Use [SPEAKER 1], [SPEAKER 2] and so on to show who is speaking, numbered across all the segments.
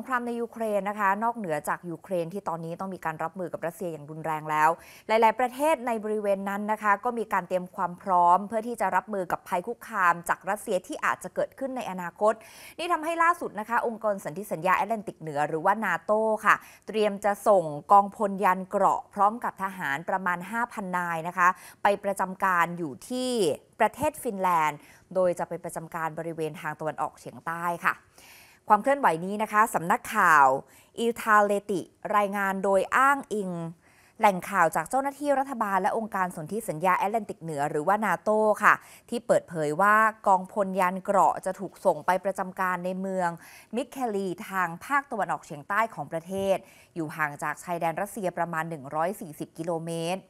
[SPEAKER 1] งครามในยูเครนนะคะ นอกเหนือจากยูเครนที่ตอนนี้ต้องมีการรับมือกับรัสเซียอย่างรุนแรงแล้ว หลาย ๆ ประเทศในบริเวณนั้นนะคะ ก็มีการเตรียมความพร้อมเพื่อที่จะรับมือกับภัยคุกคาม จากรัสเซียที่อาจจะเกิดขึ้นในอนาคตนี่ทำให้ล่าสุดนะคะองค์กรสันติสัญญาแอตแลนติก เหนือหรือว่านาโตค่ะ เตรียมจะส่งกองพลยันเกราะพร้อมกับทหารประมาณ 5,000 นายนะคะ ไปประจำการอยู่ที่ประเทศฟินแลนด์โดยจะไปประจำการบริเวณทางตะวันออกเฉียงใต้ค่ะความเคลื่อนไหวนี้นะคะ สำนักข่าวอิทาเลติรายงานโดยอ้างอิง แหล่งข่าวจากเจ้าหน้าที่รัฐบาลและองค์การสนธิสัญญาแอตแลนติกเหนือหรือว่านาโตค่ะ ที่เปิดเผยว่ากองพลยานเกราะจะถูกส่งไปประจำการในเมืองมิเคลีทางภาคตะวันออกเฉียงใต้ของประเทศ อยู่ห่างจากชายแดนรัสเซียประมาณ 140 กิโลเมตร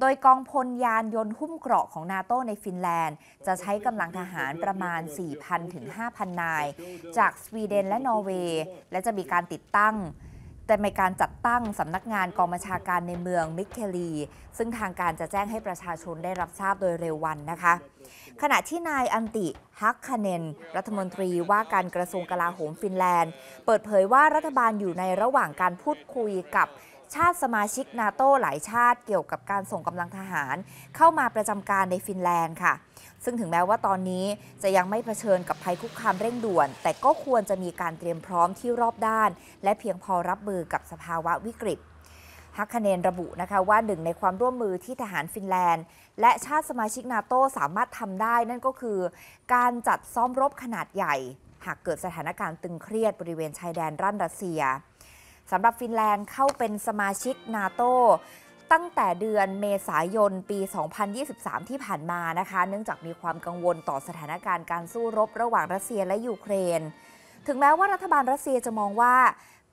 [SPEAKER 1] โดยกองพลยานยนต์หุ้มเกราะของนาโตในฟินแลนด์ จะใช้กำลังทหารประมาณ 4,000 ถึง 5,000 นาย จากสวีเดน และนอร์เวย์ และจะมีการติดตั้ง แต่ในการจัดตั้งสำนักงานกองบัญชาการในเมืองมิเคลีซึ่งทางการจะแจ้งให้ประชาชนได้รับทราบโดยเร็ววันนะคะ ขณะที่นายอันติ ฮักคเนน รัฐมนตรีว่าการกระทรวงกลาโหมฟินแลนด์ เปิดเผยว่ารัฐบาลอยู่ในระหว่างการพูดคุยกับชาติสมาชิกนาโตหลายชาติเกี่ยวกับการส่งกำลังทหาร เข้ามาประจำการในฟินแลนด์ค่ะ ซึ่งถึงแม้ว่าตอนนี้จะยังไม่เผชิญกับภัยคุกคามเร่งด่วน แต่ก็ควรจะมีการเตรียมพร้อมที่รอบด้าน และเพียงพอรับมือกับสภาวะวิกฤตฮักคะเนนระบุนะคะว่าหนึ่งในความร่วมมือที่ทหารฟินแลนด์ และชาติสมาชิกนาโตสามารถทำได้นั่นก็คือ การจัดซ้อมรบขนาดใหญ่ หากเกิดสถานการณ์ตึงเครียดบริเวณชายแดนรันรัสเซียสำหรับฟินแลนด์เข้าเป็นสมาชิกนาโตตั้งแต่เดือนเมษายนปี 2023 ที่ผ่านมานะคะ เนื่องจากมีความกังวลต่อสถานการณ์การสู้รบระหว่างรัสเซียและยูเครน ถึงแม้ว่ารัฐบาลรัสเซียจะมองว่า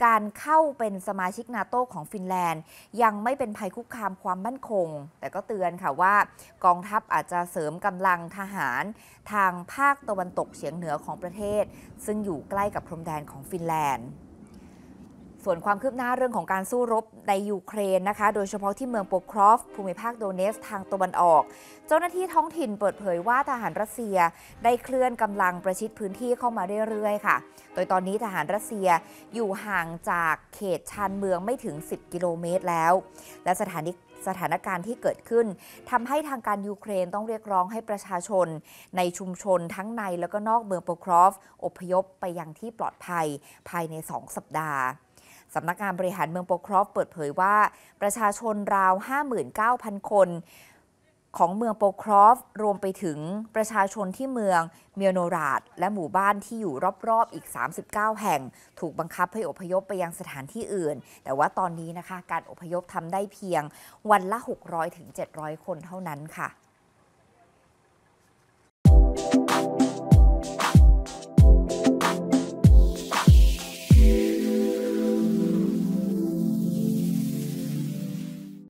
[SPEAKER 1] การเข้าเป็นสมาชิกนาโตของฟินแลนด์ ยังไม่เป็นภัยคุกคามความมั่นคง แต่ก็เตือนค่ะว่ากองทัพอาจจะเสริมกำลังทหารทางภาคตะวันตกเฉียงเหนือของประเทศ ซึ่งอยู่ใกล้กับพรมแดนของฟินแลนด์ส่วนความคืบหน้าเรื่องของการสู้รบในยูเครนนะคะ โดยเฉพาะที่เมืองโปครอฟภูมิภาคโดเนส ทางตะวันออก เจ้าหน้าที่ท้องถิ่นเปิดเผยว่าทหารรัสเซียได้เคลื่อนกำลังประชิดพื้นที่เข้ามาเรื่อยๆ ค่ะ โดยตอนนี้ทหารรัสเซียอยู่ห่างจากเขตชานเมืองไม่ถึง 10 กิโลเมตรแล้ว และสถานีสถานการณ์ที่เกิดขึ้น ทำให้ทางการยูเครนต้องเรียกร้องให้ประชาชน ในชุมชนทั้งในแล้วก็นอกเมืองโปครอฟ อพยพไปยังที่ปลอดภัยภายใน 2 สัปดาห์สำนักงานบริหารเมืองโปครอฟเปิดเผยว่าประชาชนราว 59,000 คน ของเมืองโปครอฟรวมไปถึงประชาชนที่เมืองเมียโนราดและหมู่บ้านที่อยู่รอบๆ อีก 39 แห่ง ถูกบังคับให้อพยพไปยังสถานที่อื่น แต่ว่าตอนนี้นะคะการอพยพทำได้เพียงวันละ 600-700 คนเท่านั้นค่ะ